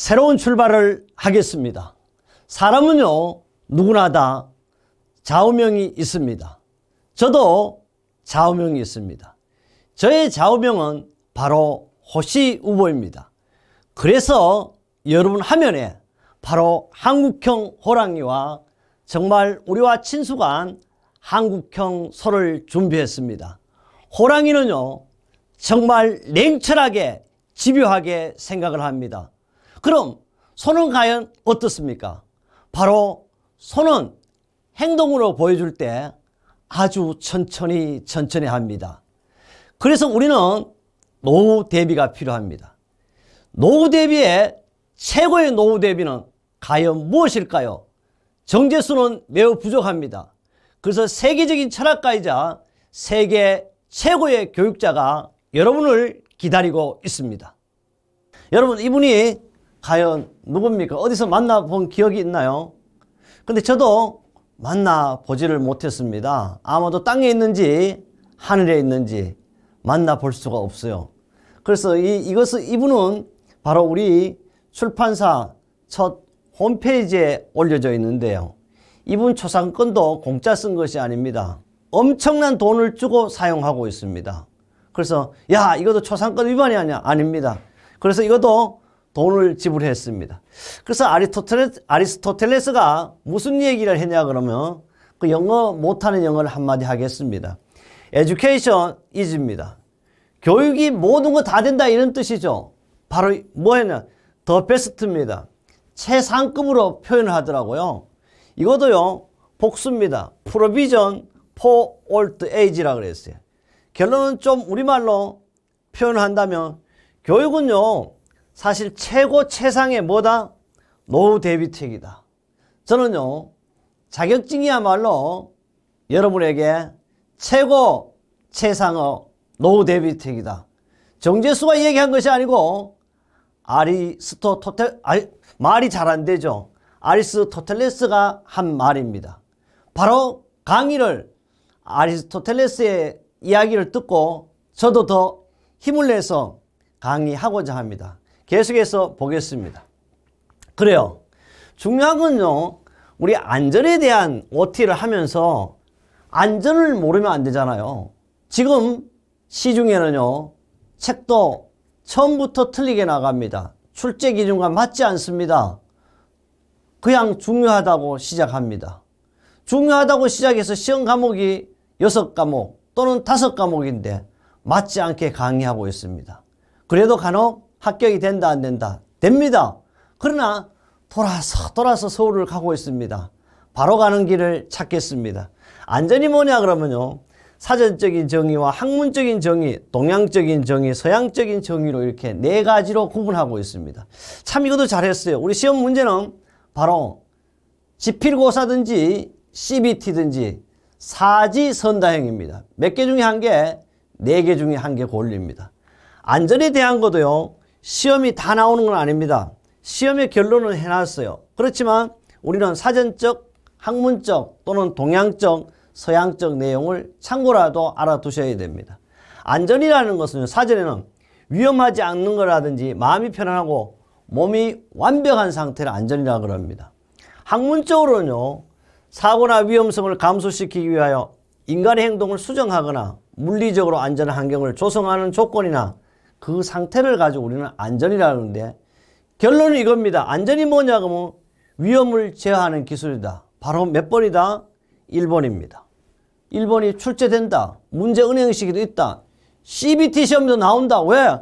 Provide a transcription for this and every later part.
새로운 출발을 하겠습니다. 사람은요, 누구나 다 좌우명이 있습니다. 저도 좌우명이 있습니다. 저의 좌우명은 바로 호시 우보입니다. 그래서 여러분 화면에 바로 한국형 호랑이와 정말 우리와 친숙한 한국형 소를 준비했습니다. 호랑이는요, 정말 냉철하게 집요하게 생각을 합니다. 그럼 손은 과연 어떻습니까? 바로 손은 행동으로 보여줄 때 아주 천천히 천천히 합니다. 그래서 우리는 노후 대비가 필요합니다. 노후 대비에 최고의 노후 대비는 과연 무엇일까요? 정제수는 매우 부족합니다. 그래서 세계적인 철학가이자 세계 최고의 교육자가 여러분을 기다리고 있습니다. 여러분 이분이 과연 누굽니까? 어디서 만나본 기억이 있나요? 근데 저도 만나보지를 못했습니다. 아마도 땅에 있는지 하늘에 있는지 만나볼 수가 없어요. 그래서 이, 이것을 이분은 바로 우리 출판사 첫 홈페이지에 올려져 있는데요. 이분 초상권도 공짜 쓴 것이 아닙니다. 엄청난 돈을 주고 사용하고 있습니다. 그래서 야 이것도 초상권 위반이 아니야 아닙니다. 그래서 이것도 돈을 지불했습니다. 그래서 아리스토텔레스, 아리스토텔레스가 무슨 얘기를 했냐 그러면 그 영어 못하는 영어를 한마디 하겠습니다. education is입니다. 교육이 모든 거 다 된다 이런 뜻이죠. 바로 뭐였냐 더 베스트입니다. 최상급으로 표현을 하더라고요. 이것도요 복수입니다. provision for old a g e 라 그랬어요. 결론은 좀 우리말로 표현한다면 교육은요 사실 최고 최상의 뭐다? 노후 대비책이다. 저는요. 자격증이야말로 여러분에게 최고 최상의 노후 대비책이다. 정재수가 얘기한 것이 아니고 아리스토텔 아 말이 잘 안 되죠. 아리스토텔레스가 한 말입니다. 바로 강의를 아리스토텔레스의 이야기를 듣고 저도 더 힘을 내서 강의하고자 합니다. 계속해서 보겠습니다. 그래요. 중요한 건요. 우리 안전에 대한 OT를 하면서 안전을 모르면 안 되잖아요. 지금 시중에는요. 책도 처음부터 틀리게 나갑니다. 출제 기준과 맞지 않습니다. 그냥 중요하다고 시작합니다. 중요하다고 시작해서 시험 과목이 6과목 또는 5과목인데 맞지 않게 강의하고 있습니다. 그래도 간혹 합격이 된다 안 된다? 됩니다. 그러나 돌아서 돌아서 서울을 가고 있습니다. 바로 가는 길을 찾겠습니다. 안전이 뭐냐 그러면요. 사전적인 정의와 학문적인 정의, 동양적인 정의, 서양적인 정의로 이렇게 네 가지로 구분하고 있습니다. 참 이것도 잘했어요. 우리 시험 문제는 바로 지필고사든지 CBT든지 사지선다형입니다. 몇 개 중에 한 개, 네 개 중에 한개 고립니다 안전에 대한 것도요. 시험이 다 나오는 건 아닙니다. 시험의 결론을 해놨어요. 그렇지만 우리는 사전적, 학문적 또는 동양적, 서양적 내용을 참고라도 알아두셔야 됩니다. 안전이라는 것은 사전에는 위험하지 않는 거라든지 마음이 편안하고 몸이 완벽한 상태를 안전이라고 그럽니다. 학문적으로는요. 사고나 위험성을 감소시키기 위하여 인간의 행동을 수정하거나 물리적으로 안전한 환경을 조성하는 조건이나 그 상태를 가지고 우리는 안전이라는데 하 결론은 이겁니다. 안전이 뭐냐 그러면 위험을 제어하는 기술이다. 바로 몇 번이다? 1번입니다. 1번이 출제된다. 문제 은행식이 있다. CBT 시험도 나온다. 왜?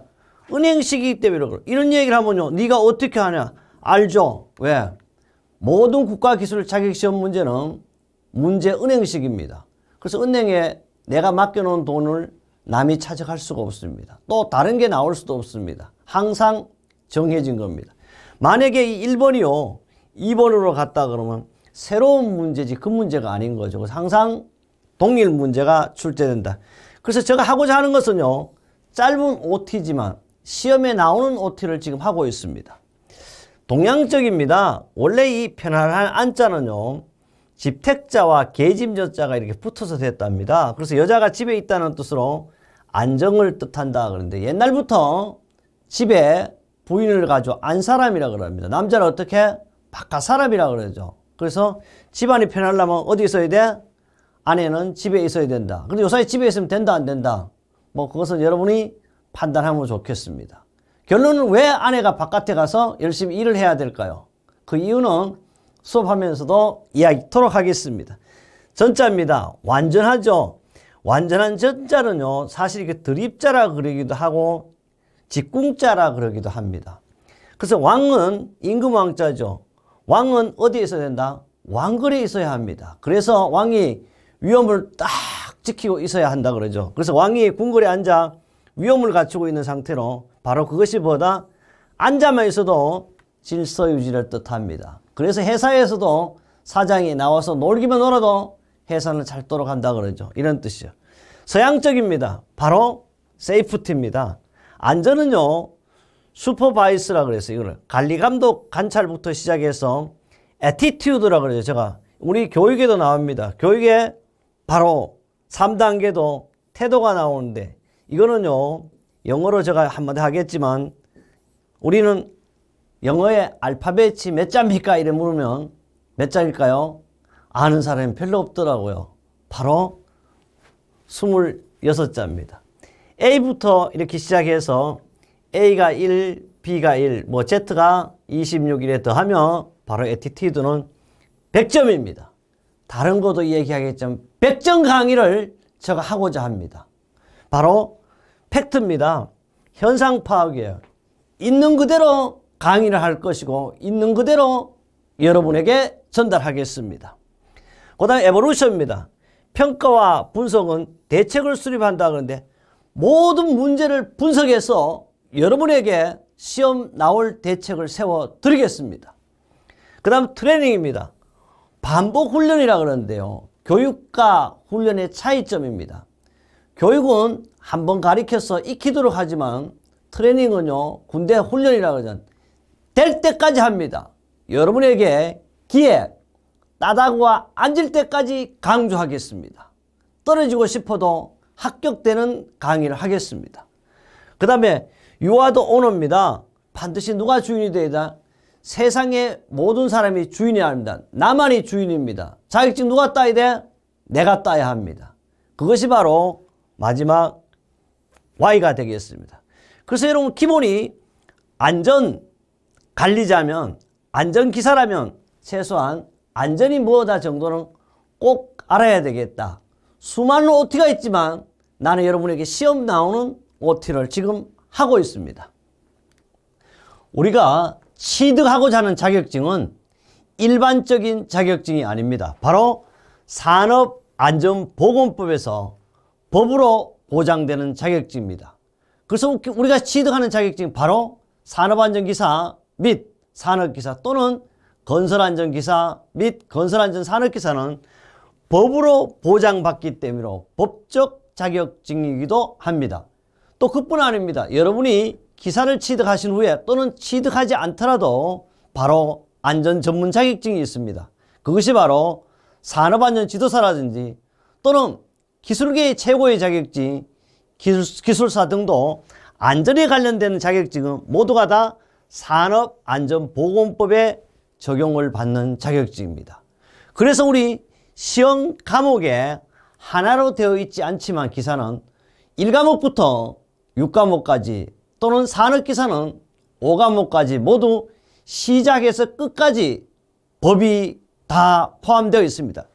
은행식기 때문에 그래. 이런 얘기를 하면요. 네가 어떻게 하냐? 알죠? 왜? 모든 국가기술 자격시험 문제는 문제 은행식입니다. 그래서 은행에 내가 맡겨놓은 돈을 남이 찾아갈 수가 없습니다. 또 다른 게 나올 수도 없습니다. 항상 정해진 겁니다. 만약에 이 1번이요. 2번으로 갔다 그러면 새로운 문제지 그 문제가 아닌 거죠. 항상 동일 문제가 출제된다. 그래서 제가 하고자 하는 것은요. 짧은 OT지만 시험에 나오는 OT를 지금 하고 있습니다. 동양적입니다. 원래 이 편안한 안자는요. 집택자와 계집여자가 이렇게 붙어서 됐답니다. 그래서 여자가 집에 있다는 뜻으로 안정을 뜻한다 그러는데 옛날부터 집에 부인을 가지고 안사람이라 그럽니다. 남자를 어떻게? 바깥사람이라 그러죠. 그래서 집안이 편하려면 어디 있어야 돼? 아내는 집에 있어야 된다. 근데 요사이 집에 있으면 된다 안 된다? 뭐 그것은 여러분이 판단하면 좋겠습니다. 결론은 왜 아내가 바깥에 가서 열심히 일을 해야 될까요? 그 이유는 수업하면서도 이야기토록 하겠습니다. 전자입니다. 완전하죠. 완전한 전자는요 사실 이게 드립자라 그러기도 하고 직궁자라 그러기도 합니다. 그래서 왕은 임금왕자죠. 왕은 어디에 있어야 된다? 왕거리에 있어야 합니다. 그래서 왕이 위험을 딱 지키고 있어야 한다 그러죠. 그래서 왕이 궁궐에 앉아 위험을 갖추고 있는 상태로 바로 그것이 보다 앉아만 있어도 질서 유지를 뜻합니다. 그래서 회사에서도 사장이 나와서 놀기만 놀아도 해산을 잘도록 간다 그러죠. 이런 뜻이죠 서양적입니다. 바로 세이프티입니다. 안전은요. 슈퍼바이스라 그래서 이거를 관리 감독 관찰부터 시작해서 에티튜드라 그러죠. 제가 우리 교육에도 나옵니다. 교육에 바로 3단계도 태도가 나오는데 이거는요. 영어로 제가 한마디 하겠지만 우리는 영어의 알파벳이 몇 자입니까? 이래 물으면 몇 자일까요? 아는 사람이 별로 없더라고요. 바로 26자입니다. A부터 이렇게 시작해서 A가 1, B가 1, 뭐 Z가 26일에 더하면 바로 에티튜드는 100점입니다. 다른 것도 얘기하겠지만 100점 강의를 제가 하고자 합니다. 바로 팩트입니다. 현상 파악이에요. 있는 그대로 강의를 할 것이고 있는 그대로 여러분에게 전달하겠습니다. 그 다음에 에버루션입니다. 평가와 분석은 대책을 수립한다 그러는데 모든 문제를 분석해서 여러분에게 시험 나올 대책을 세워드리겠습니다. 그 다음 트레이닝입니다. 반복 훈련이라 그러는데요. 교육과 훈련의 차이점입니다. 교육은 한번 가리켜서 익히도록 하지만 트레이닝은요. 군대 훈련이라 그러죠. 될 때까지 합니다. 여러분에게 기회, 따다구가 앉을 때까지 강조하겠습니다. 떨어지고 싶어도 합격되는 강의를 하겠습니다. 그 다음에 유아도 오너입니다. 반드시 누가 주인이 되다 세상의 모든 사람이 주인이 아닙니다. 나만이 주인입니다. 자격증 누가 따야 돼? 내가 따야 합니다. 그것이 바로 마지막 Y가 되겠습니다. 그래서 여러분 기본이 안전 관리자면 안전기사라면 최소한 안전이 무엇다 정도는 꼭 알아야 되겠다. 수많은 OT가 있지만 나는 여러분에게 시험 나오는 OT를 지금 하고 있습니다. 우리가 취득하고자 하는 자격증은 일반적인 자격증이 아닙니다. 바로 산업안전보건법에서 법으로 보장되는 자격증입니다. 그래서 우리가 취득하는 자격증 바로 산업안전기사 및 산업기사 또는 건설안전기사 및 건설안전산업기사는 법으로 보장받기 때문에 법적 자격증이기도 합니다. 또 그뿐 아닙니다. 여러분이 기사를 취득하신 후에 또는 취득하지 않더라도 바로 안전 전문 자격증이 있습니다. 그것이 바로 산업안전 지도사라든지 또는 기술계의 최고의 자격증, 기술, 기술사 등도 안전에 관련되는 자격증은 모두가 다 산업안전보건법에 적용을 받는 자격증입니다. 그래서 우리 시험 과목에 하나로 되어 있지 않지만 기사는 1과목부터 6과목까지 또는 산업기사는 5과목까지 모두 시작에서 끝까지 법이 다 포함되어 있습니다.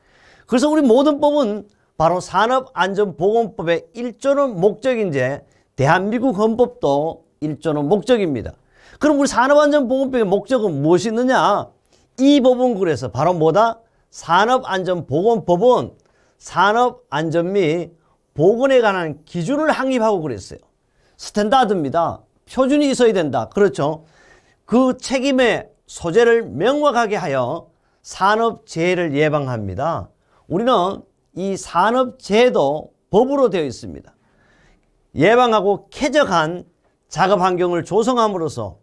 그래서 우리 모든 법은 바로 산업안전보건법의 일조는 목적인제 대한민국 헌법도 일조는 목적입니다. 그럼 우리 산업안전보건법의 목적은 무엇이 있느냐? 이 법은 그래서 바로 뭐다? 산업안전보건법은 산업안전 및 보건에 관한 기준을 확립하고 그랬어요. 스탠다드입니다. 표준이 있어야 된다. 그렇죠. 그 책임의 소재를 명확하게 하여 산업재해를 예방합니다. 우리는 이 산업재해도 법으로 되어 있습니다. 예방하고 쾌적한 작업 환경을 조성함으로써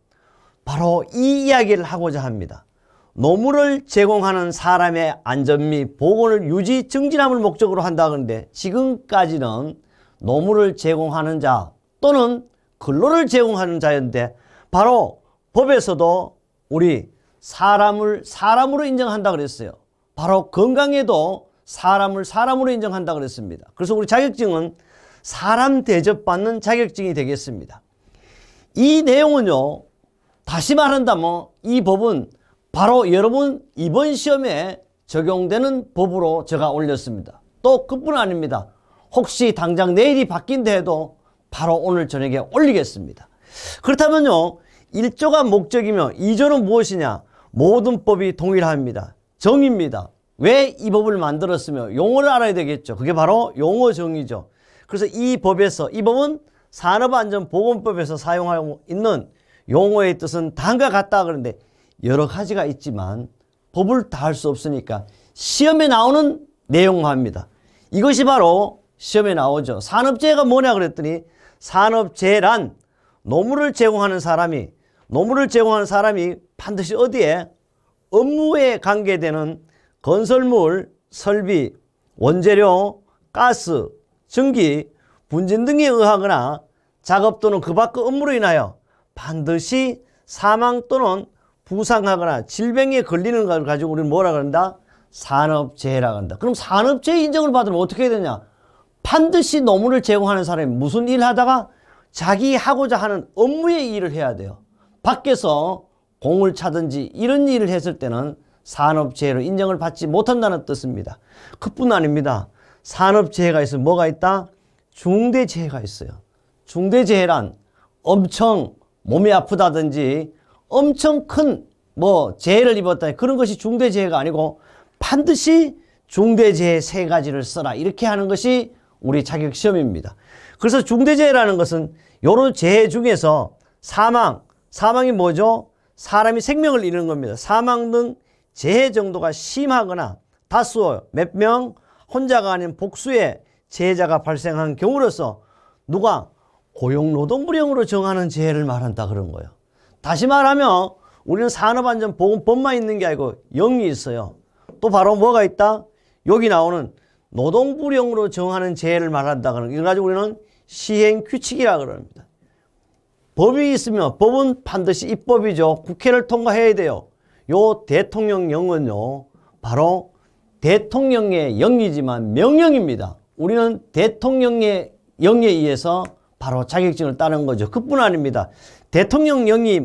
바로 이 이야기를 하고자 합니다. 노무를 제공하는 사람의 안전 및 보건을 유지 증진함을 목적으로 한다는데 지금까지는 노무를 제공하는 자 또는 근로를 제공하는 자였는데 바로 법에서도 우리 사람을 사람으로 인정한다 그랬어요. 바로 건강에도 사람을 사람으로 인정한다 그랬습니다. 그래서 우리 자격증은 사람 대접받는 자격증이 되겠습니다. 이 내용은요. 다시 말한다면 뭐. 이 법은 바로 여러분 이번 시험에 적용되는 법으로 제가 올렸습니다. 또 그뿐 아닙니다. 혹시 당장 내일이 바뀐다 해도 바로 오늘 저녁에 올리겠습니다. 그렇다면요. 1조가 목적이며 2조는 무엇이냐? 모든 법이 동일합니다. 정입니다. 왜 이 법을 만들었으며 용어를 알아야 되겠죠. 그게 바로 용어 정의죠. 그래서 이 법에서 이 법은 산업안전보건법에서 사용하고 있는 용어의 뜻은 다음과 같다 그런데 여러 가지가 있지만 법을 다 할 수 없으니까 시험에 나오는 내용화입니다. 이것이 바로 시험에 나오죠. 산업재해가 뭐냐 그랬더니 산업재해란 노무를 제공하는 사람이 노무를 제공하는 사람이 반드시 어디에 업무에 관계되는 건설물, 설비, 원재료, 가스, 전기, 분진 등에 의하거나 작업 또는 그 밖의 업무로 인하여 반드시 사망 또는 부상하거나 질병에 걸리는 걸 가지고 우리는 뭐라 그런다? 산업재해라 그 한다. 그럼 산업재해 인정을 받으면 어떻게 해야 되냐? 반드시 노무를 제공하는 사람이 무슨 일 하다가 자기 하고자 하는 업무의 일을 해야 돼요. 밖에서 공을 차든지 이런 일을 했을 때는 산업재해로 인정을 받지 못한다는 뜻입니다. 그뿐 아닙니다. 산업재해가 있으면 뭐가 있다? 중대재해가 있어요. 중대재해란 엄청 몸이 아프다든지 엄청 큰 뭐 재해를 입었다 그런 것이 중대재해가 아니고 반드시 중대재해 세 가지를 써라 이렇게 하는 것이 우리 자격시험입니다. 그래서 중대재해라는 것은 요런 재해 중에서 사망, 사망이 뭐죠? 사람이 생명을 잃는 겁니다. 사망 등 재해 정도가 심하거나 다수 몇 명 혼자가 아닌 복수의 재해자가 발생한 경우로서 누가 고용노동부령으로 정하는 재해를 말한다 그런 거예요. 다시 말하면 우리는 산업안전보건법만 있는 게 아니고 영이 있어요. 또 바로 뭐가 있다? 여기 나오는 노동부령으로 정하는 재해를 말한다 그런 이걸 가지고 우리는 시행규칙이라 그럽니다. 법이 있으면 법은 반드시 입법이죠. 국회를 통과해야 돼요. 요 대통령령은요. 바로 대통령의 영이지만 명령입니다. 우리는 대통령의 영에 의해서 바로 자격증을 따는 거죠. 그뿐 아닙니다. 대통령령이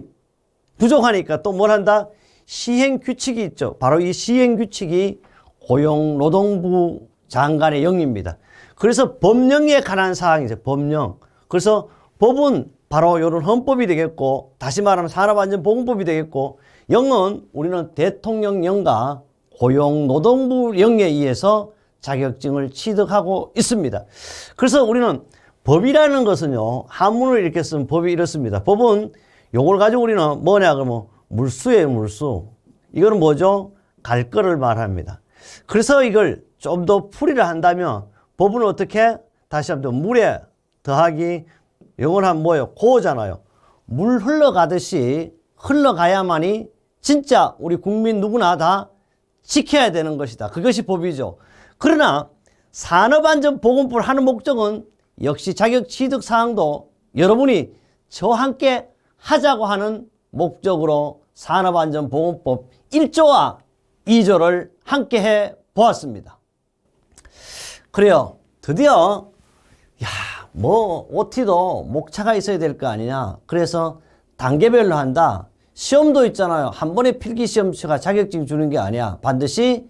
부족하니까 또 뭘 한다? 시행규칙이 있죠. 바로 이 시행규칙이 고용노동부 장관의 영입니다. 그래서 법령에 관한 사항이죠. 법령. 그래서 법은 바로 이런 헌법이 되겠고 다시 말하면 산업안전보건법이 되겠고 영은 우리는 대통령령과 고용노동부령에 의해서 자격증을 취득하고 있습니다. 그래서 우리는 법이라는 것은요. 한문을 이렇게 쓰면 법이 이렇습니다. 법은 요걸 가지고 우리는 뭐냐 그러면 물수예요. 물수. 이거는 뭐죠? 갈 거를 말합니다. 그래서 이걸 좀 더 풀이를 한다면 법은 어떻게? 다시 한번 물에 더하기 영원한 뭐예요? 고잖아요. 물 흘러가듯이 흘러가야만이 진짜 우리 국민 누구나 다 지켜야 되는 것이다. 그것이 법이죠. 그러나 산업안전보건법 하는 목적은 역시 자격 취득 사항도 여러분이 저와 함께 하자고 하는 목적으로 산업안전보건법 1조와 2조를 함께 해 보았습니다. 그래요. 드디어 야, 뭐 OT도 목차가 있어야 될 거 아니냐. 그래서 단계별로 한다. 시험도 있잖아요. 한 번에 필기시험체가 자격증 주는 게 아니야. 반드시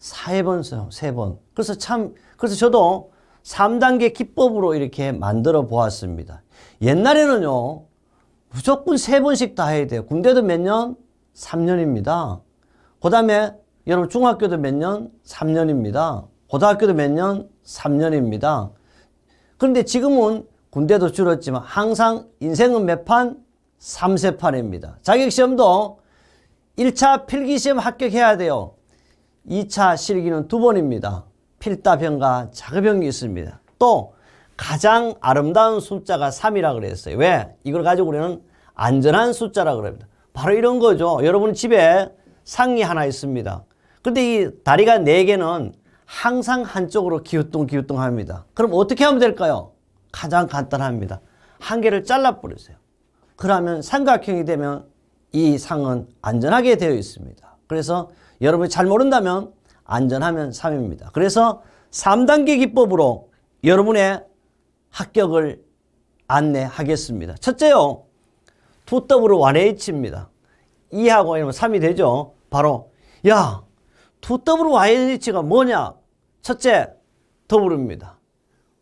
4 번, 3 번. 그래서 참, 그래서 저도 3단계 기법으로 이렇게 만들어 보았습니다. 옛날에는요. 무조건 3번씩다 해야 돼요. 군대도 몇 년? 3년입니다. 그 다음에 여러분 중학교도 몇 년? 3년입니다. 고등학교도 몇 년? 3년입니다. 그런데 지금은 군대도 줄었지만 항상 인생은 몇 판? 3세판입니다. 자격시험도 1차 필기시험 합격해야 돼요. 2차 실기는 두 번입니다. 필다병과 자급병이 있습니다. 또 가장 아름다운 숫자가 3이라 그랬어요. 왜? 이걸 가지고 우리는 안전한 숫자라 그럽니다. 바로 이런 거죠. 여러분 집에 상이 하나 있습니다. 근데 이 다리가 4개는 항상 한쪽으로 기우뚱기우뚱 합니다. 그럼 어떻게 하면 될까요? 가장 간단합니다. 한 개를 잘라버리세요. 그러면 삼각형이 되면 이 상은 안전하게 되어 있습니다. 그래서 여러분이 잘 모른다면 안전하면 3입니다. 그래서 3단계 기법으로 여러분의 합격을 안내하겠습니다. 첫째요. 2W1H입니다. 2하고 이러면 3이 되죠. 바로 야 2WYNH가 뭐냐? 첫째 더블입니다.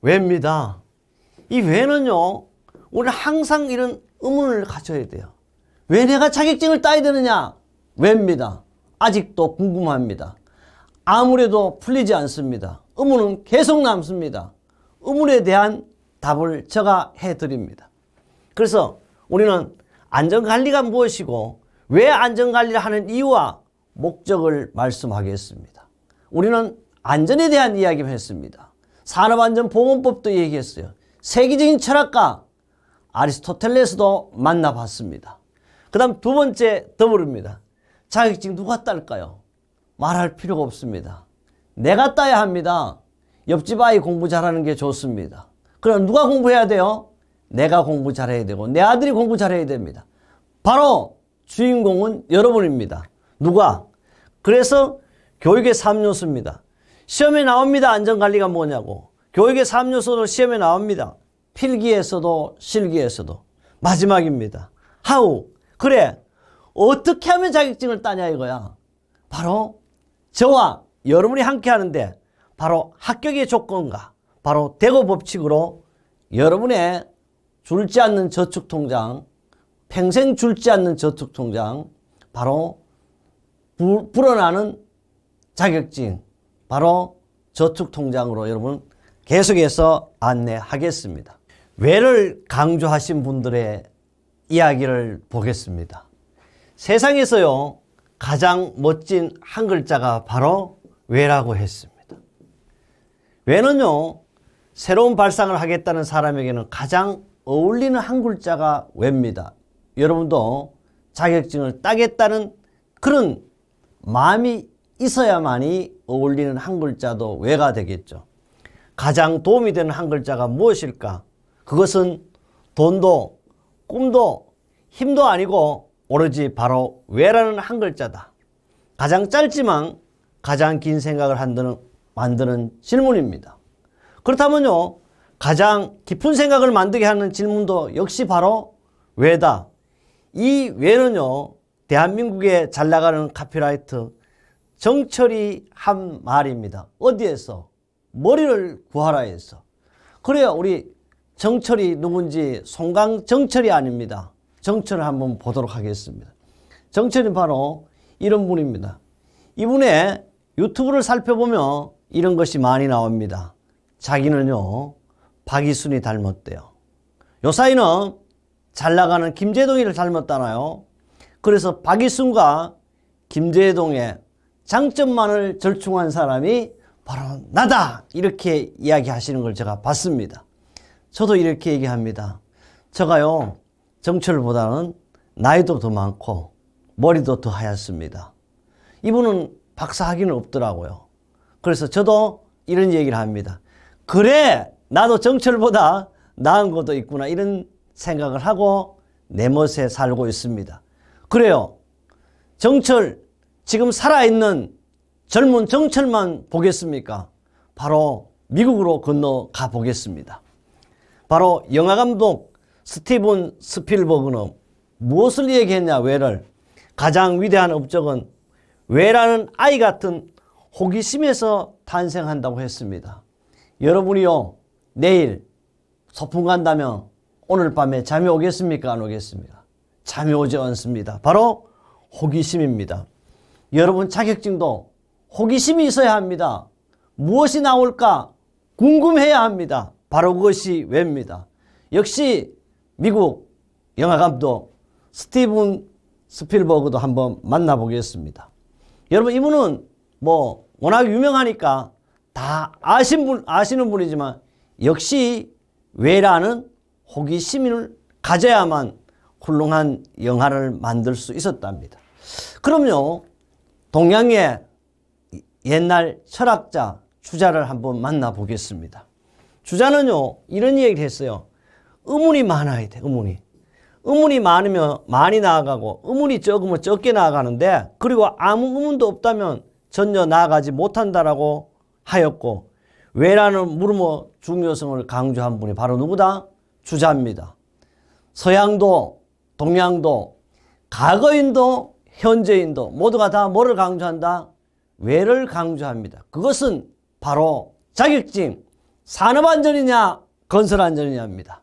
왜입니다. 이 왜는요. 우리 항상 이런 의문을 갖춰야 돼요. 왜 내가 자격증을 따야 되느냐? 왜입니다. 아직도 궁금합니다. 아무래도 풀리지 않습니다. 의문은 계속 남습니다. 의문에 대한 답을 제가 해드립니다. 그래서 우리는 안전관리가 무엇이고 왜 안전관리를 하는 이유와 목적을 말씀하겠습니다. 우리는 안전에 대한 이야기를 했습니다. 산업안전보건법도 얘기했어요. 세계적인 철학가 아리스토텔레스도 만나봤습니다. 그 다음 두 번째 더블입니다. 자격증 누가 딸까요? 말할 필요가 없습니다. 내가 따야 합니다. 옆집 아이 공부 잘하는 게 좋습니다. 그럼 누가 공부해야 돼요? 내가 공부 잘해야 되고 내 아들이 공부 잘해야 됩니다. 바로 주인공은 여러분입니다. 누가? 그래서 교육의 3요소입니다. 시험에 나옵니다. 안전관리가 뭐냐고. 교육의 3요소로 시험에 나옵니다. 필기에서도 실기에서도. 마지막입니다. 하우. 그래. 어떻게 하면 자격증을 따냐 이거야. 바로 저와 여러분이 함께 하는데 바로 합격의 조건과 바로 대고 법칙으로 여러분의 줄지 않는 저축통장 평생 줄지 않는 저축통장 바로 부, 불어나는 자격증 바로 저축통장으로 여러분 계속해서 안내하겠습니다. 왜를 강조하신 분들의 이야기를 보겠습니다. 세상에서요 가장 멋진 한 글자가 바로 왜라고 했습니다. 왜는요, 새로운 발상을 하겠다는 사람에게는 가장 어울리는 한 글자가 왜입니다. 여러분도 자격증을 따겠다는 그런 마음이 있어야만이 어울리는 한 글자도 왜가 되겠죠. 가장 도움이 되는 한 글자가 무엇일까? 그것은 돈도, 꿈도, 힘도 아니고 오로지 바로 왜라는 한 글자다. 가장 짧지만 가장 긴 생각을 한드는, 만드는 질문입니다. 그렇다면요. 가장 깊은 생각을 만들게 하는 질문도 역시 바로 왜다. 이 왜는요. 대한민국의 잘 나가는 카피라이트 정철이 한 말입니다. 어디에서? 머리를 구하라 해서. 그래야 우리 정철이 누군지 송강 정철이 아닙니다. 정체를 한번 보도록 하겠습니다. 정체는 바로 이런 분입니다. 이분의 유튜브를 살펴보면 이런 것이 많이 나옵니다. 자기는요 박이순이 닮았대요. 요 사이는 잘 나가는 김재동이를 닮았다나요? 그래서 박이순과 김재동의 장점만을 절충한 사람이 바로 나다 이렇게 이야기하시는 걸 제가 봤습니다. 저도 이렇게 얘기합니다. 제가요 정철보다는 나이도 더 많고 머리도 더 하얗습니다. 이분은 박사 학위는 없더라고요. 그래서 저도 이런 얘기를 합니다. 그래 나도 정철보다 나은 것도 있구나 이런 생각을 하고 내 멋에 살고 있습니다. 그래요. 정철 지금 살아있는 젊은 정철만 보겠습니까? 바로 미국으로 건너가 보겠습니다. 바로 영화감독 스티븐 스필버그는 무엇을 얘기했냐 왜를 가장 위대한 업적은 왜라는 아이 같은 호기심에서 탄생한다고 했습니다. 여러분이요 내일 소풍 간다면 오늘 밤에 잠이 오겠습니까 안 오겠습니까? 잠이 오지 않습니다. 바로 호기심입니다. 여러분 자격증도 호기심이 있어야 합니다. 무엇이 나올까 궁금해야 합니다. 바로 그것이 왜입니다. 역시 미국 영화감독 스티븐 스필버그도 한번 만나보겠습니다. 여러분 이분은 뭐 워낙 유명하니까 다 아신 분, 아시는 분이지만 역시 왜라는 호기심을 가져야만 훌륭한 영화를 만들 수 있었답니다. 그럼요. 동양의 옛날 철학자 주자를 한번 만나보겠습니다. 주자는요. 이런 이야기를 했어요. 의문이 많아야 돼. 의문이. 의문이 많으면 많이 나아가고 의문이 적으면 적게 나아가는데 그리고 아무 의문도 없다면 전혀 나아가지 못한다라고 하였고 왜라는 물음의 중요성을 강조한 분이 바로 누구다? 주자입니다. 서양도 동양도 과거인도 현재인도 모두가 다 뭐를 강조한다? 왜를 강조합니다. 그것은 바로 자격증 산업안전이냐 건설안전이냐입니다.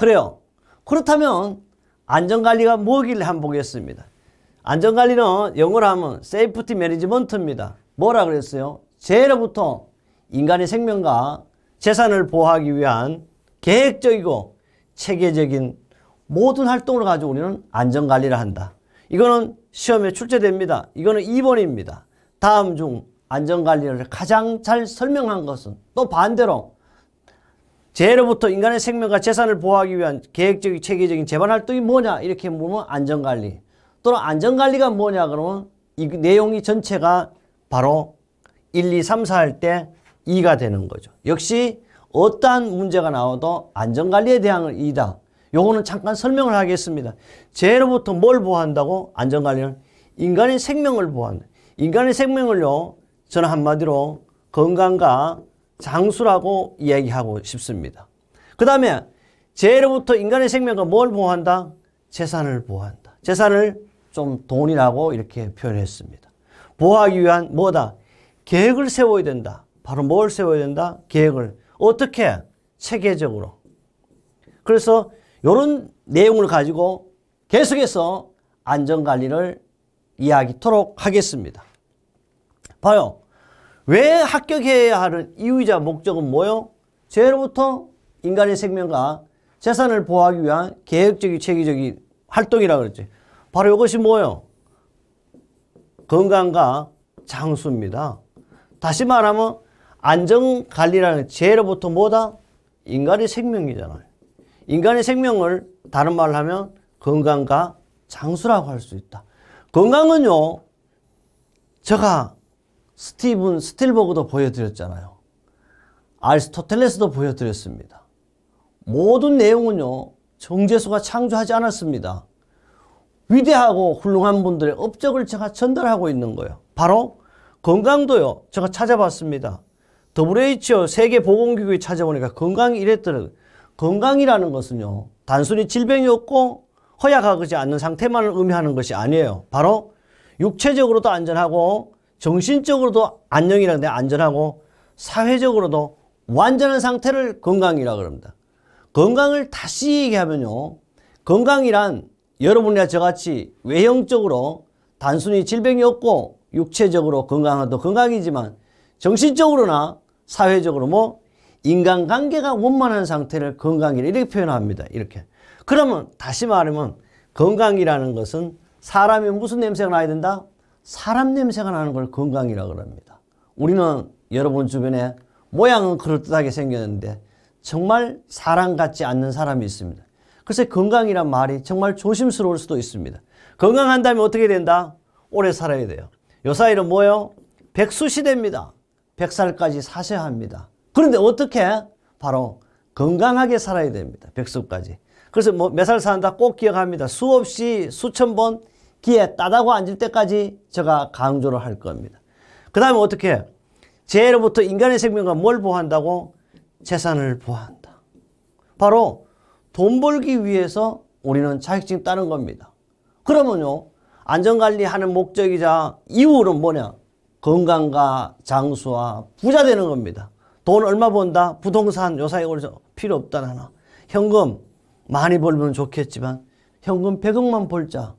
그래요. 그렇다면 안전관리가 뭐길래 한번 보겠습니다. 안전관리는 영어로 하면 세이프티 매니지먼트입니다. 뭐라 그랬어요? 제해로부터 인간의 생명과 재산을 보호하기 위한 계획적이고 체계적인 모든 활동을 가지고 우리는 안전관리를 한다. 이거는 시험에 출제됩니다. 이거는 2번입니다. 다음 중 안전관리를 가장 잘 설명한 것은 또 반대로 재해로부터 인간의 생명과 재산을 보호하기 위한 계획적인 체계적인 재발 활동이 뭐냐 이렇게 물으면 안전관리 또는 안전관리가 뭐냐 그러면 이 내용이 전체가 바로 1, 2, 3, 4 할 때 2가 되는 거죠. 역시 어떠한 문제가 나와도 안전관리에 대한 이다. 요거는 잠깐 설명을 하겠습니다. 재해로부터 뭘 보호한다고? 안전관리는 인간의 생명을 보호한다. 인간의 생명을요. 저는 한마디로 건강과 장수라고 이야기하고 싶습니다. 그 다음에 죄로부터 인간의 생명과 뭘 보호한다? 재산을 보호한다. 재산을 좀 돈이라고 이렇게 표현했습니다. 보호하기 위한 뭐다? 계획을 세워야 된다. 바로 뭘 세워야 된다? 계획을. 어떻게? 체계적으로. 그래서 이런 내용을 가지고 계속해서 안전관리를 이야기토록 하겠습니다. 봐요. 왜 합격해야 하는 이유이자 목적은 뭐요? 죄로부터 인간의 생명과 재산을 보호하기 위한 계획적인 체계적인 활동이라고 그랬지. 바로 이것이 뭐요? 건강과 장수입니다. 다시 말하면 안전관리라는 죄로부터 뭐다? 인간의 생명이잖아요. 인간의 생명을 다른 말로 하면 건강과 장수라고 할 수 있다. 건강은요. 제가 스티븐 스틸버그도 보여드렸잖아요. 아리스토텔레스도 보여드렸습니다. 모든 내용은요. 정제수가 창조하지 않았습니다. 위대하고 훌륭한 분들의 업적을 제가 전달하고 있는 거예요. 바로 건강도요. 제가 찾아봤습니다. WHO 세계보건기구에 찾아보니까 건강이 이랬더니 건강이라는 것은요. 단순히 질병이 없고 허약하지 않는 상태만을 의미하는 것이 아니에요. 바로 육체적으로도 안전하고 정신적으로도 안녕이라는데 안전하고 사회적으로도 완전한 상태를 건강이라 그럽니다. 건강을 다시 얘기하면요. 건강이란 여러분이나 저같이 외형적으로 단순히 질병이 없고 육체적으로 건강하도 건강이지만 정신적으로나 사회적으로 뭐 인간관계가 원만한 상태를 건강이라 이렇게 표현합니다. 이렇게. 그러면 다시 말하면 건강이라는 것은 사람이 무슨 냄새가 나야 된다? 사람 냄새가 나는 걸 건강이라고 럽니다 우리는 여러분 주변에 모양은 그럴듯하게 생겼는데 정말 사람 같지 않는 사람이 있습니다. 글쎄 건강이란 말이 정말 조심스러울 수도 있습니다. 건강한다면 어떻게 된다? 오래 살아야 돼요. 요사이는 뭐요? 백수시대입니다. 백살까지 사셔야 합니다. 그런데 어떻게? 바로 건강하게 살아야 됩니다. 백수까지. 그래서 뭐 몇살 사는다 꼭 기억합니다. 수없이 수천 번 귀에 따다고 앉을 때까지 제가 강조를 할 겁니다. 그 다음에 어떻게 재해로부터 인간의 생명과 뭘 보호한다고? 재산을 보호한다. 바로 돈 벌기 위해서 우리는 자격증 따는 겁니다. 그러면요. 안전관리하는 목적이자 이유는 뭐냐? 건강과 장수와 부자 되는 겁니다. 돈 얼마 번다? 부동산 요사에 오르죠. 필요 없다 나나. 현금 많이 벌면 좋겠지만 현금 100억만 벌자.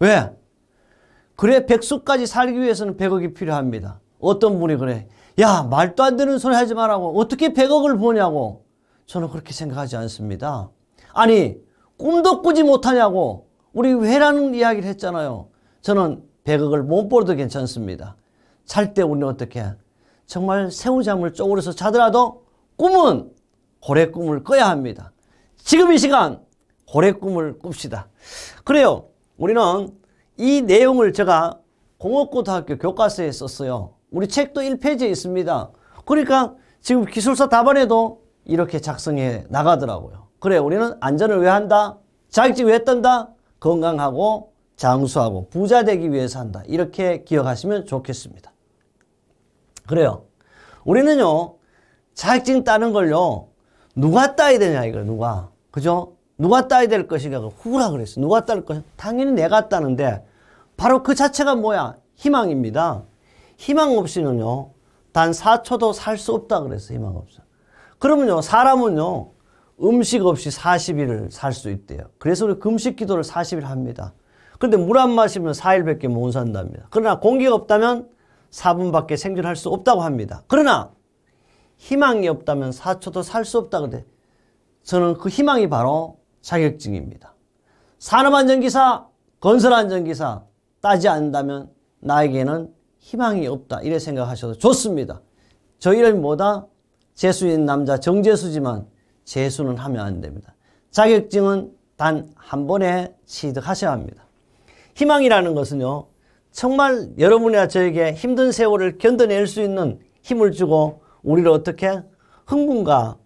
왜? 그래 백수까지 살기 위해서는 100억이 필요합니다. 어떤 분이 그래. 야 말도 안 되는 소리 하지 말라고 어떻게 100억을 보냐고 저는 그렇게 생각하지 않습니다. 아니 꿈도 꾸지 못하냐고 우리 회라는 이야기를 했잖아요. 저는 100억을 못 벌어도 괜찮습니다. 잘 때 우리는 어떻게 정말 새우잠을 쪼그려서 자더라도 꿈은 고래 꿈을 꿔야 합니다. 지금 이 시간 고래 꿈을 꿉시다. 그래요. 우리는 이 내용을 제가 공업고등학교 교과서에 썼어요. 우리 책도 1페이지에 있습니다. 그러니까 지금 기술사 답안에도 이렇게 작성해 나가더라고요. 그래 우리는 안전을 왜 한다? 자격증 왜뜬다 건강하고 장수하고 부자 되기 위해서 한다. 이렇게 기억하시면 좋겠습니다. 그래요. 우리는요. 자격증 따는 걸요. 누가 따야 되냐 이거 누가. 그죠? 누가 따야 될 것이냐? 그 후라 그랬어. 누가 따 것이냐? 당연히 내가 따는데 바로 그 자체가 뭐야? 희망입니다. 희망 없이는요. 단 4초도 살 수 없다 그랬어. 희망 없어. 그러면요. 사람은요. 음식 없이 40일을 살 수 있대요. 그래서 우리 금식 기도를 40일 합니다. 근데 물 안 마시면 4일밖에 못 산답니다. 그러나 공기가 없다면 4분밖에 생존할 수 없다고 합니다. 그러나 희망이 없다면 4초도 살 수 없다 그래. 저는 그 희망이 바로 자격증입니다. 산업안전기사, 건설안전기사 따지 않는다면 나에게는 희망이 없다. 이래 생각하셔도 좋습니다. 저희를 뭐다? 재수 있는 남자 정재수지만 재수는 하면 안 됩니다. 자격증은 단 한 번에 취득하셔야 합니다. 희망이라는 것은요. 정말 여러분이나 저에게 힘든 세월을 견뎌낼 수 있는 힘을 주고 우리를 어떻게 흥분과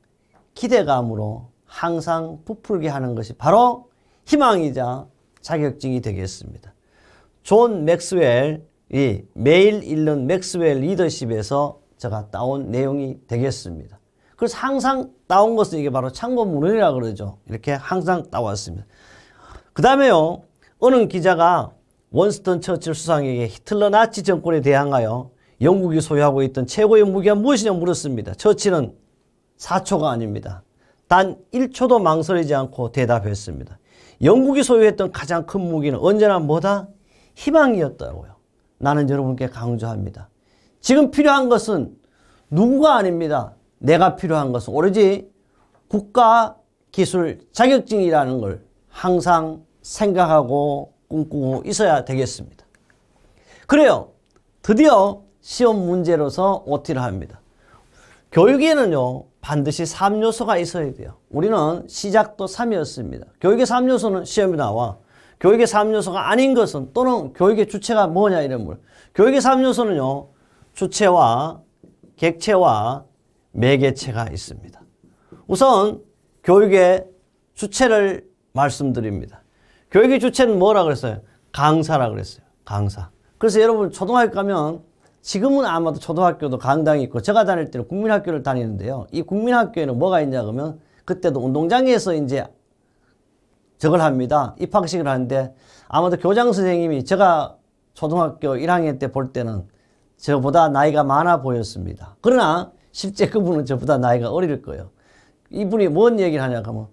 기대감으로 항상 부풀게 하는 것이 바로 희망이자 자격증이 되겠습니다. 존 맥스웰이 매일 읽는 맥스웰 리더십에서 제가 따온 내용이 되겠습니다. 그래서 항상 따온 것은 이게 바로 창법문헌이라 그러죠. 이렇게 항상 따왔습니다. 그 다음에요. 어느 기자가 원스턴 처칠 수상에게 히틀러 나치 정권에 대항하여 영국이 소유하고 있던 최고의 무기가 무엇이냐 물었습니다. 처칠은 4초가 아닙니다. 단 1초도 망설이지 않고 대답했습니다. 영국이 소유했던 가장 큰 무기는 언제나 뭐다? 희망이었다고요. 나는 여러분께 강조합니다. 지금 필요한 것은 누구가 아닙니다. 내가 필요한 것은 오로지 국가 기술 자격증이라는 걸 항상 생각하고 꿈꾸고 있어야 되겠습니다. 그래요. 드디어 시험 문제로서 OT를 합니다. 교육에는요. 반드시 3요소가 있어야 돼요. 우리는 시작도 3이었습니다. 교육의 3요소는 시험이 나와. 교육의 3요소가 아닌 것은 또는 교육의 주체가 뭐냐 이런 물. 교육의 3요소는요. 주체와 객체와 매개체가 있습니다. 우선 교육의 주체를 말씀드립니다. 교육의 주체는 뭐라 그랬어요? 강사라 그랬어요. 강사. 그래서 여러분 초등학교 가면 지금은 아마도 초등학교도 강당이 있고 제가 다닐 때는 국민학교를 다니는데요. 이 국민학교에는 뭐가 있냐 그러면 그때도 운동장에서 이제 저걸 합니다. 입학식을 하는데 아마도 교장 선생님이 제가 초등학교 1학년 때 볼 때는 저보다 나이가 많아 보였습니다. 그러나 실제 그분은 저보다 나이가 어릴 거예요. 이분이 뭔 얘기를 하냐 하면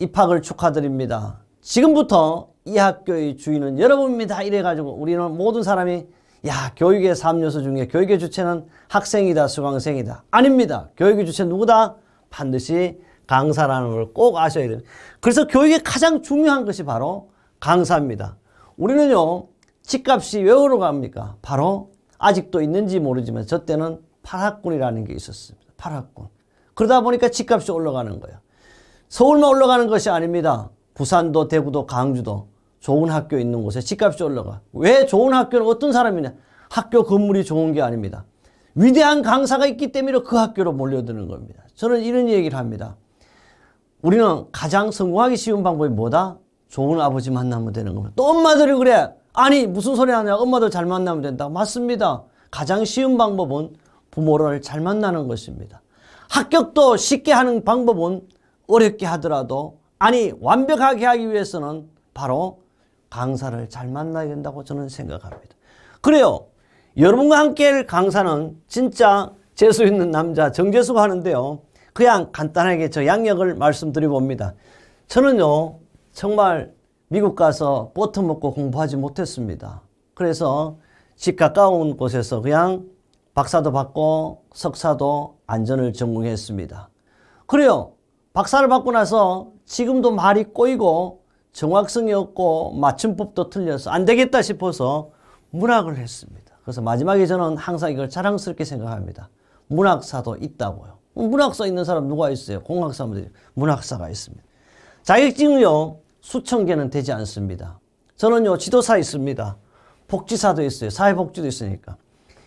입학을 축하드립니다. 지금부터 이 학교의 주인은 여러분입니다. 이래가지고 우리는 모든 사람이 야 교육의 3요소 중에 교육의 주체는 학생이다 수강생이다. 아닙니다. 교육의 주체 누구다? 반드시 강사라는 걸 꼭 아셔야 돼요. 그래서 교육의 가장 중요한 것이 바로 강사입니다. 우리는요 집값이 왜 오르갑니까? 바로 아직도 있는지 모르지만 저 때는 팔학군이라는 게 있었습니다. 팔학군. 그러다 보니까 집값이 올라가는 거예요. 서울만 올라가는 것이 아닙니다. 부산도 대구도 강주도 좋은 학교 있는 곳에 집값이 올라가. 왜 좋은 학교는 어떤 사람이냐? 학교 건물이 좋은 게 아닙니다. 위대한 강사가 있기 때문에 그 학교로 몰려드는 겁니다. 저는 이런 얘기를 합니다. 우리는 가장 성공하기 쉬운 방법이 뭐다? 좋은 아버지 만나면 되는 겁니다. 또 엄마들이 그래. 아니 무슨 소리 하냐. 엄마도잘 만나면 된다. 맞습니다. 가장 쉬운 방법은 부모를 잘 만나는 것입니다. 합격도 쉽게 하는 방법은 어렵게 하더라도 아니 완벽하게 하기 위해서는 바로 강사를 잘 만나야 된다고 저는 생각합니다. 그래요. 여러분과 함께 할 강사는 진짜 재수 있는 남자 정재수가 하는데요. 그냥 간단하게 저 양력을 말씀드려봅니다. 저는요 정말 미국 가서 버터 먹고 공부하지 못했습니다. 그래서 집 가까운 곳에서 그냥 박사도 받고 석사도 안전을 전공했습니다. 그래요. 박사를 받고 나서 지금도 말이 꼬이고 정확성이 없고 맞춤법도 틀려서 안 되겠다 싶어서 문학을 했습니다. 그래서 마지막에 저는 항상 이걸 자랑스럽게 생각합니다. 문학사도 있다고요. 문학사 있는 사람 누가 있어요? 공학사분들이 문학사가 있습니다. 자격증은요 수천 개는 되지 않습니다. 저는요 지도사 있습니다. 복지사도 있어요. 사회복지도 있으니까.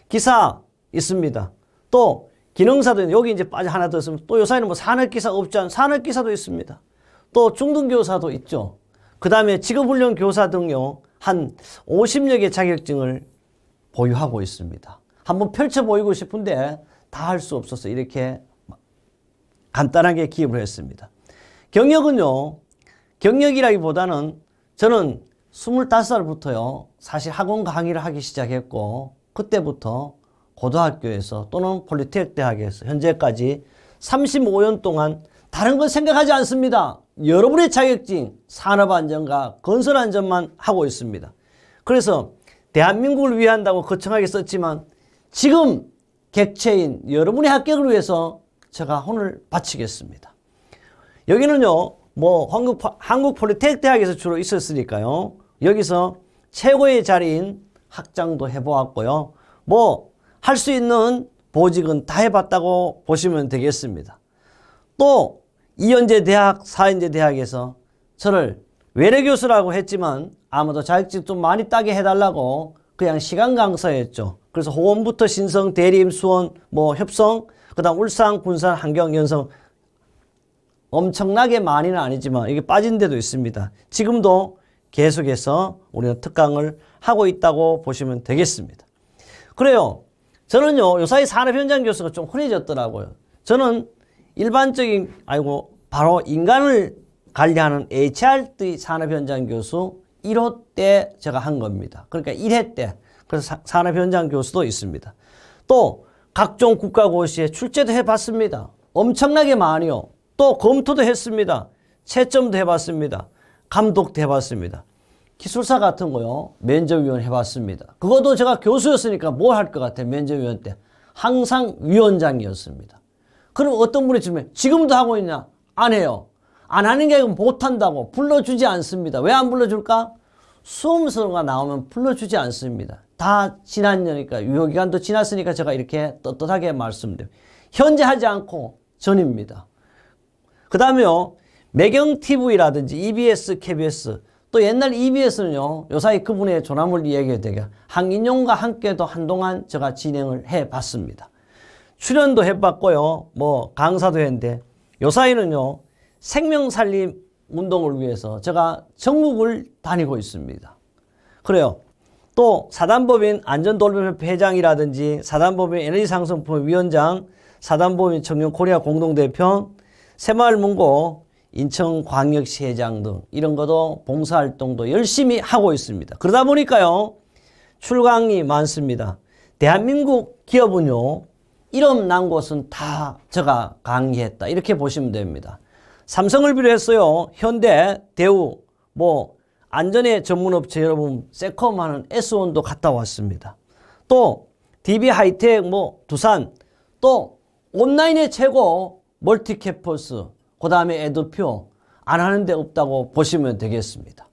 기사 있습니다. 또 기능사도 여기 이제 빠져 하나 더 있으면 또 요사이는뭐 산업기사, 없 업장, 산업기사도 있습니다. 또 중등교사도 있죠. 그 다음에 직업훈련 교사 등요 한 50여 개 자격증을 보유하고 있습니다. 한번 펼쳐 보이고 싶은데 다 할 수 없어서 이렇게 간단하게 기입을 했습니다. 경력은요. 경력이라기보다는 저는 25살부터요. 사실 학원 강의를 하기 시작했고 그때부터 고등학교에서 또는 폴리텍 대학에서 현재까지 35년 동안 다른 건 생각하지 않습니다. 여러분의 자격증, 산업안전과 건설안전만 하고 있습니다. 그래서 대한민국을 위한다고 거창하게 썼지만 지금 객체인 여러분의 합격을 위해서 제가 혼을 바치겠습니다. 여기는요. 뭐 한국, 한국 폴리텍 대학에서 주로 있었으니까요. 여기서 최고의 자리인 학장도 해보았고요. 뭐 할 수 있는 보직은 다 해봤다고 보시면 되겠습니다. 또이현재 대학, 사현재 대학에서 저를 외래 교수라고 했지만 아무도 자격증 좀 많이 따게 해달라고 그냥 시간 강사였죠. 그래서 호원부터 신성, 대림, 수원, 뭐 협성, 그 다음 울산, 군산, 한경, 연성 엄청나게 많이는 아니지만 이게 빠진 데도 있습니다. 지금도 계속해서 우리는 특강을 하고 있다고 보시면 되겠습니다. 그래요. 저는요, 요사이 산업 현장 교수가 좀 흔해졌더라고요. 저는 일반적인 아이고 바로 인간을 관리하는 HRD 산업현장 교수 1호 때 제가 한 겁니다. 그러니까 1회 때 그래서 산업현장 교수도 있습니다. 또 각종 국가고시에 출제도 해봤습니다. 엄청나게 많이요. 또 검토도 했습니다. 채점도 해봤습니다. 감독도 해봤습니다. 기술사 같은 거요. 면접위원 해봤습니다. 그것도 제가 교수였으니까 뭘 할 것 같아요. 면접위원 때. 항상 위원장이었습니다. 그럼 어떤 분이 질문 지금도 하고 있냐? 안 해요. 안 하는 게 아니고 못한다고 불러주지 않습니다. 왜 안 불러줄까? 수험서가 나오면 불러주지 않습니다. 다 지난 년이니까 유효기간도 지났으니까 제가 이렇게 떳떳하게 말씀드려요. 현재 하지 않고 전입니다. 그 다음에요. 매경TV라든지 EBS, KBS 또 옛날 EBS는요. 요 사이 그분의 조남을 이야기해야 되게 항인용과 함께도 한동안 제가 진행을 해봤습니다. 수련도 해봤고요. 뭐 강사도 했는데 요 사이는요. 생명살림 운동을 위해서 제가 전국을 다니고 있습니다. 그래요. 또 사단법인 안전돌봄협회 회장이라든지 사단법인 에너지상승품 위원장, 사단법인 청년코리아 공동대표, 새마을문고 인천광역시 회장 등 이런 것도 봉사활동도 열심히 하고 있습니다. 그러다 보니까요. 출강이 많습니다. 대한민국 기업은요. 이름 난 곳은 다 제가 강의했다. 이렇게 보시면 됩니다. 삼성을 비롯했어요. 현대, 대우, 뭐 안전의 전문업체 여러분 세컴 하는 S1도 갔다 왔습니다. 또 DB 하이텍, 뭐 두산, 또 온라인의 최고 멀티캠퍼스, 그 다음에 에드표 안 하는데 없다고 보시면 되겠습니다.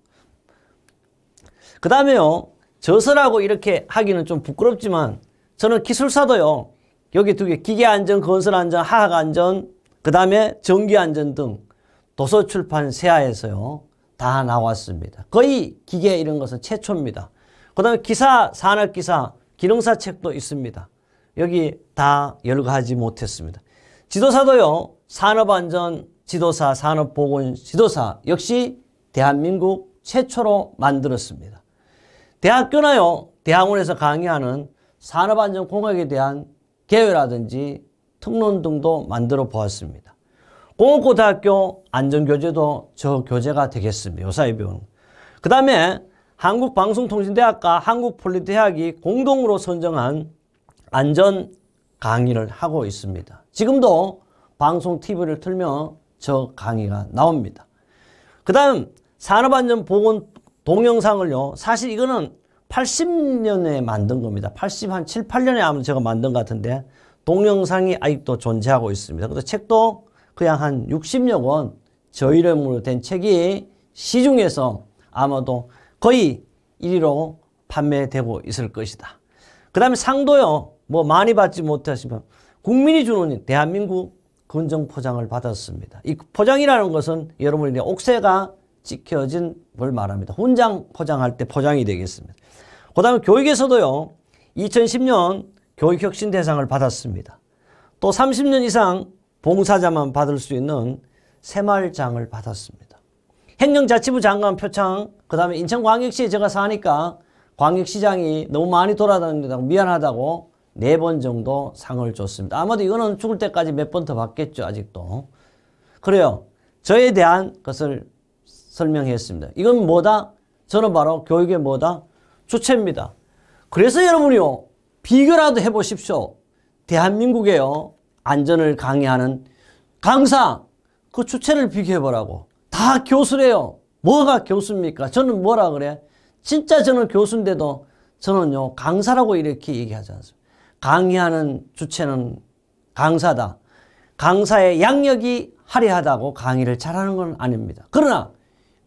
그 다음에요. 저서라고 이렇게 하기는 좀 부끄럽지만 저는 기술사도요. 여기 두 개 기계안전, 건설안전, 화학안전, 그 다음에 전기안전 등 도서출판 세하에서요. 다 나왔습니다. 거의 기계 이런 것은 최초입니다. 그 다음에 기사, 산업기사, 기능사 책도 있습니다. 여기 다 열거하지 못했습니다. 지도사도요. 산업안전, 지도사, 산업보건, 지도사 역시 대한민국 최초로 만들었습니다. 대학교나요. 대학원에서 강의하는 산업안전공학에 대한 개회라든지 특론 등도 만들어 보았습니다. 공업고등학교 안전교재도 저 교재가 되겠습니다. 요사에 배우는. 그 다음에 한국방송통신대학과 한국폴리대학이 공동으로 선정한 안전 강의를 하고 있습니다. 지금도 방송 TV를 틀며저 강의가 나옵니다. 그 다음 산업안전보건 동영상을요. 사실 이거는 80년에 만든 겁니다. 80, 한 7, 8년에 아마 제가 만든 것 같은데 동영상이 아직도 존재하고 있습니다. 그래서 책도 그냥 한 60여 권저 이름으로 된 책이 시중에서 아마도 거의 1위로 판매되고 있을 것이다. 그 다음에 상도요. 뭐 많이 받지 못하시면 국민이 주는 대한민국 건정 포장을 받았습니다. 이 포장이라는 것은 여러분의 옥새가 찍혀진 걸 말합니다. 훈장 포장할 때 포장이 되겠습니다. 그 다음에 교육에서도요. 2010년 교육혁신 대상을 받았습니다. 또 30년 이상 봉사자만 받을 수 있는 새말장을 받았습니다. 행정자치부 장관 표창, 그 다음에 인천광역시에 제가 사니까 광역시장이 너무 많이 돌아다닌다고 미안하다고 네 번 정도 상을 줬습니다. 아마도 이거는 죽을 때까지 몇 번 더 받겠죠, 아직도. 그래요. 저에 대한 것을 설명했습니다. 이건 뭐다? 저는 바로 교육의 뭐다? 주체입니다. 그래서 여러분이요. 비교라도 해보십시오. 대한민국에요. 안전을 강의하는 강사 그 주체를 비교해보라고. 다 교수래요. 뭐가 교수입니까? 저는 뭐라 그래? 진짜 저는 교수인데도 저는요. 강사라고 이렇게 얘기하지 않습니다. 강의하는 주체는 강사다. 강사의 양력이 화려하다고 강의를 잘하는 건 아닙니다. 그러나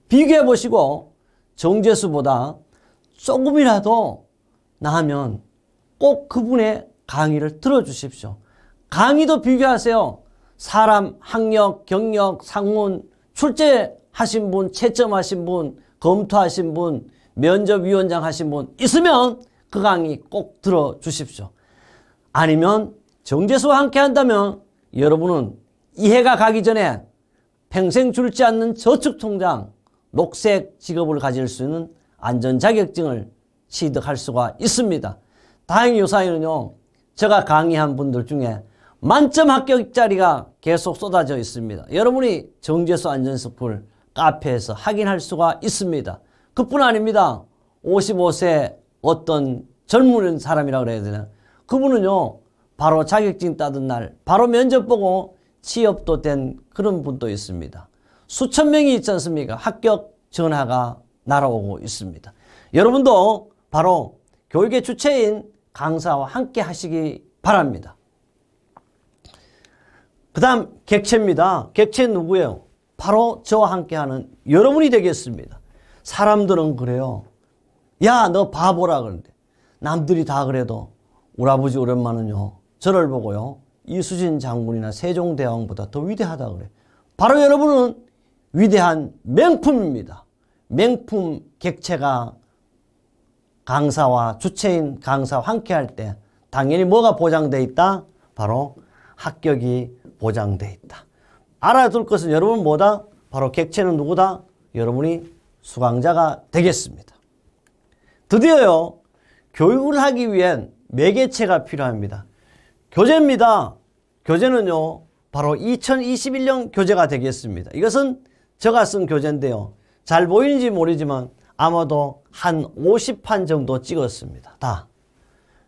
비교해보시고 정재수보다 조금이라도 나하면 꼭 그분의 강의를 들어주십시오. 강의도 비교하세요. 사람, 학력, 경력, 상훈, 출제하신 분, 채점하신 분, 검토하신 분, 면접위원장 하신 분 있으면 그 강의 꼭 들어주십시오. 아니면 정재수와 함께 한다면 여러분은 이해가 가기 전에 평생 줄지 않는 저축통장, 녹색 직업을 가질 수 있는 안전자격증을 취득할 수가 있습니다. 다행히 요사이는요. 제가 강의한 분들 중에 만점 합격자리가 계속 쏟아져 있습니다. 여러분이 정제수 안전스쿨 카페에서 확인할 수가 있습니다. 그뿐 아닙니다. 55세 어떤 젊은 사람이라고 그래야 되나 그분은요. 바로 자격증 따던 날 바로 면접 보고 취업도 된 그런 분도 있습니다. 수천 명이 있지 않습니까? 합격 전화가 날아오고 있습니다. 여러분도 바로 교육의 주체인 강사와 함께 하시기 바랍니다. 그 다음 객체입니다. 객체 누구예요? 바로 저와 함께하는 여러분이 되겠습니다. 사람들은 그래요. 야 너 바보라 그러는데 남들이 다 그래도 우리 아버지 오랜만은요. 저를 보고요. 이수진 장군이나 세종대왕보다 더 위대하다 그래. 바로 여러분은 위대한 명품입니다. 명품 객체가 강사와 주체인 강사와 함께할 때 당연히 뭐가 보장돼 있다? 바로 합격이 보장돼 있다. 알아둘 것은 여러분 뭐다? 바로 객체는 누구다? 여러분이 수강자가 되겠습니다. 드디어요. 교육을 하기 위한 매개체가 필요합니다. 교재입니다. 교재는요. 바로 2021년 교재가 되겠습니다. 이것은 제가 쓴 교재인데요. 잘 보이는지 모르지만 아마도 한 50판 정도 찍었습니다. 다.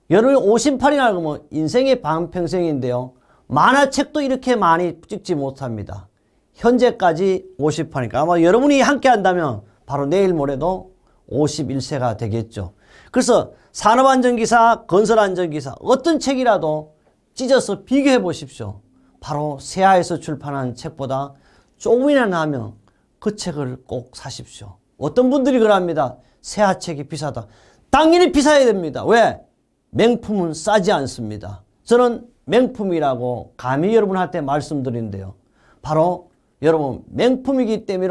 여러분 50판이라는 건뭐 인생의 반평생인데요. 만화책도 이렇게 많이 찍지 못합니다. 현재까지 50판이니까 아마 여러분이 함께 한다면 바로 내일 모레도 51세가 되겠죠. 그래서 산업안전기사, 건설안전기사 어떤 책이라도 찢어서 비교해 보십시오. 바로 세아에서 출판한 책보다 조금이나 나면 그 책을 꼭 사십시오. 어떤 분들이 그럽니다. 새하책이 비싸다. 당연히 비싸야 됩니다. 왜? 맹품은 싸지 않습니다. 저는 맹품이라고 감히 여러분한테 말씀드린데요. 바로 여러분 맹품이기 때문에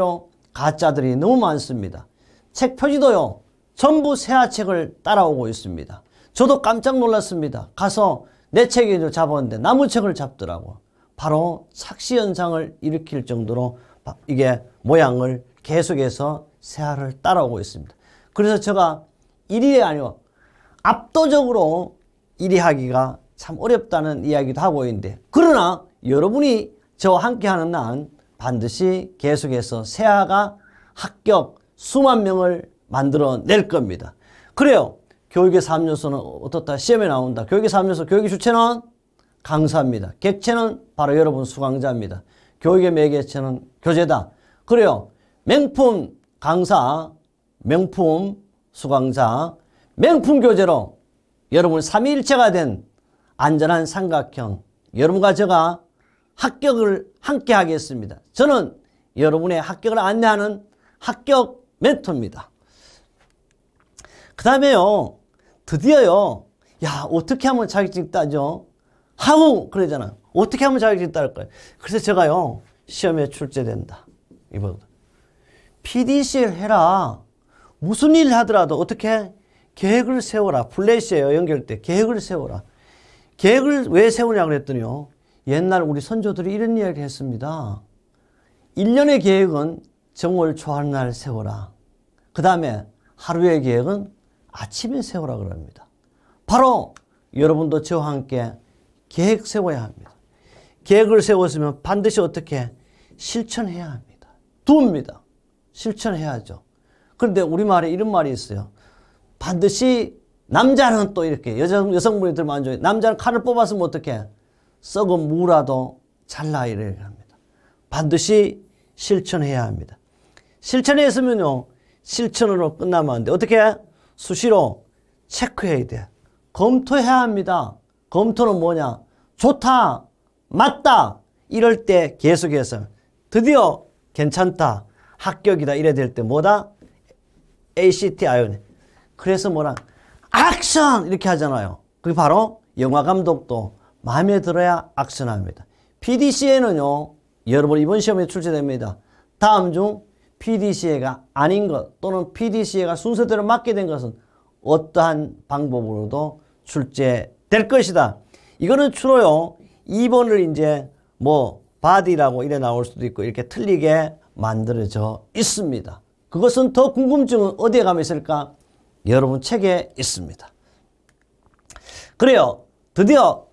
가짜들이 너무 많습니다. 책 표지도요. 전부 새하책을 따라오고 있습니다. 저도 깜짝 놀랐습니다. 가서 내 책이 잡았는데 나무 책을 잡더라고. 바로 착시 현상을 일으킬 정도로 이게 모양을 계속해서 새하를 따라오고 있습니다. 그래서 제가 1위 아니고 압도적으로 1위 하기가 참 어렵다는 이야기도 하고 있는데 그러나 여러분이 저와 함께하는 난 반드시 계속해서 세아가 합격 수만 명을 만들어낼 겁니다. 그래요. 교육의 3요소는 어떻다? 시험에 나온다. 교육의 3요소, 교육의 주체는 강사입니다. 객체는 바로 여러분 수강자입니다. 교육의 매개체는 교재다. 그래요. 명품 강사, 명품 수강자, 명품 교재로 여러분 삼위일체가 된 안전한 삼각형 여러분과 제가 합격을 함께 하겠습니다. 저는 여러분의 합격을 안내하는 합격 멘토입니다. 그 다음에요. 드디어요. 야 어떻게 하면 자격증 따죠? 하고 그러잖아요. 어떻게 하면 자격증이 따를까요? 그래서 제가요. 시험에 출제된다. 이번 PDC를 해라. 무슨 일을 하더라도 어떻게 계획을 세워라. 플래시에요. 연결 때. 계획을 세워라. 계획을 왜세우냐 그랬더니요. 옛날 우리 선조들이 이런 이야기를 했습니다. 1년의 계획은 정월 초하날 세워라. 그 다음에 하루의 계획은 아침에 세워라 그럽니다. 바로 여러분도 저와 함께 계획 세워야 합니다. 계획을 세웠으면 반드시 어떻게 실천해야 합니다. 두니다 실천해야죠. 그런데 우리말에 이런 말이 있어요. 반드시 남자는 또 이렇게 여성, 여성분이 들면 안 좋아요. 남자는 칼을 뽑았으면 어떻게 썩은 무라도 잘라 이래야 합니다. 반드시 실천해야 합니다. 실천했으면요. 실천으로 끝나면 안 돼. 어떻게? 수시로 체크해야 돼. 검토해야 합니다. 검토는 뭐냐? 좋다. 맞다. 이럴 때 계속해서 드디어 괜찮다. 합격이다. 이래 될 때 뭐다? ACT 아이언. 그래서 뭐라 액션 이렇게 하잖아요. 그게 바로 영화 감독도 마음에 들어야 액션합니다. PDCA는요. 여러분 이번 시험에 출제됩니다. 다음 중 PDCA가 아닌 것 또는 PDCA가 순서대로 맞게 된 것은 어떠한 방법으로도 출제될 것이다. 이거는 주로요. 2번을 이제 뭐 바디라고 이래 나올 수도 있고 이렇게 틀리게 만들어져 있습니다. 그것은 더 궁금증은 어디에 가면 있을까? 여러분 책에 있습니다. 그래요. 드디어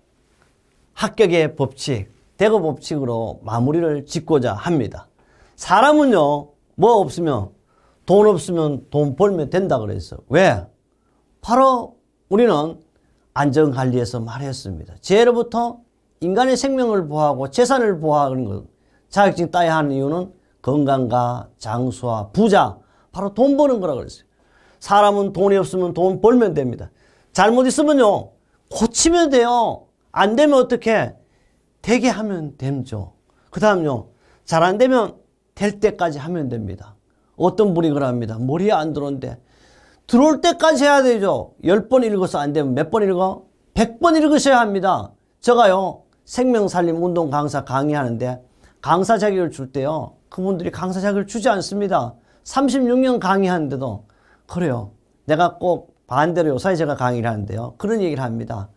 합격의 법칙, 대거 법칙으로 마무리를 짓고자 합니다. 사람은요, 뭐 없으면, 돈 없으면 돈 벌면 된다 그랬어. 왜? 바로 우리는 안전관리에서 말했습니다. 제로부터 인간의 생명을 보호하고 재산을 보호하는 것. 자격증 따야 하는 이유는 건강과 장수와 부자, 바로 돈 버는 거라 그랬어요. 사람은 돈이 없으면 돈 벌면 됩니다. 잘못 있으면요. 고치면 돼요. 안 되면 어떻게? 되게 하면 됨죠. 그 다음요. 잘 안 되면 될 때까지 하면 됩니다. 어떤 분이 그럽니다. 머리에 안 들어온데. 들어올 때까지 해야 되죠. 열 번 읽어서 안 되면 몇 번 읽어? 백 번 읽으셔야 합니다. 제가요. 생명살림 운동 강사 강의하는데 강사 자격을 줄 때요. 그분들이 강사 자격을 주지 않습니다. 36년 강의하는데도 그래요. 내가 꼭 반대로 요사에 제가 강의를 하는데요. 그런 얘기를 합니다.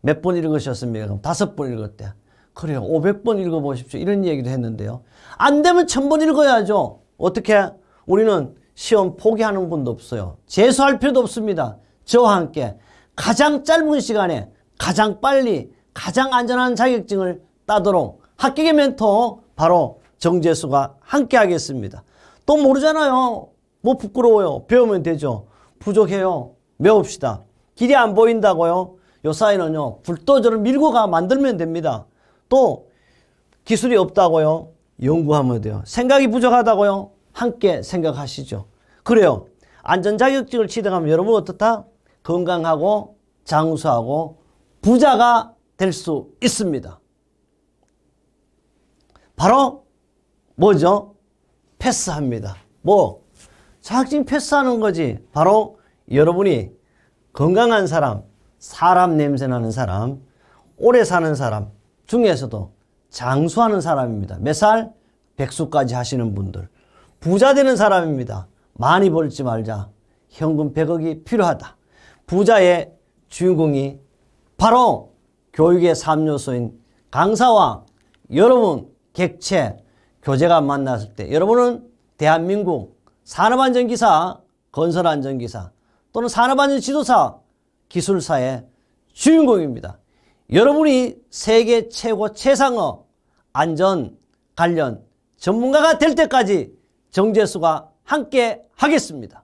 몇 번 읽으셨습니까? 그럼 다섯 번 읽었대. 그래요. 500번 읽어보십시오. 이런 얘기도 했는데요. 안 되면 천 번 읽어야죠. 어떻게? 우리는 시험 포기하는 분도 없어요. 재수할 필요도 없습니다. 저와 함께 가장 짧은 시간에 가장 빨리 가장 안전한 자격증을 따도록 합격의 멘토 바로 정재수가 함께 하겠습니다. 또 모르잖아요. 뭐 부끄러워요. 배우면 되죠. 부족해요. 배웁시다. 길이 안 보인다고요. 요 사이는요. 불도저를 밀고 가 만들면 됩니다. 또 기술이 없다고요. 연구하면 돼요. 생각이 부족하다고요. 함께 생각하시죠. 그래요. 안전자격증을 취득하면 여러분 어떻다? 건강하고 장수하고 부자가 될수 있습니다. 바로 뭐죠? 패스합니다. 뭐 자격증 패스하는 거지. 바로 여러분이 건강한 사람, 사람 냄새나는 사람, 오래 사는 사람 중에서도 장수하는 사람입니다. 몇 살? 백수까지 하시는 분들. 부자 되는 사람입니다. 많이 벌지 말자. 현금 100억이 필요하다. 부자의 주인공이 바로 교육의 3요소인 강사와 여러분, 객체, 교재가 만났을 때 여러분은 대한민국 산업안전기사, 건설안전기사 또는 산업안전 지도사, 기술사의 주인공입니다. 여러분이 세계 최고 최상의 안전 관련 전문가가 될 때까지 정재수가 함께 하겠습니다.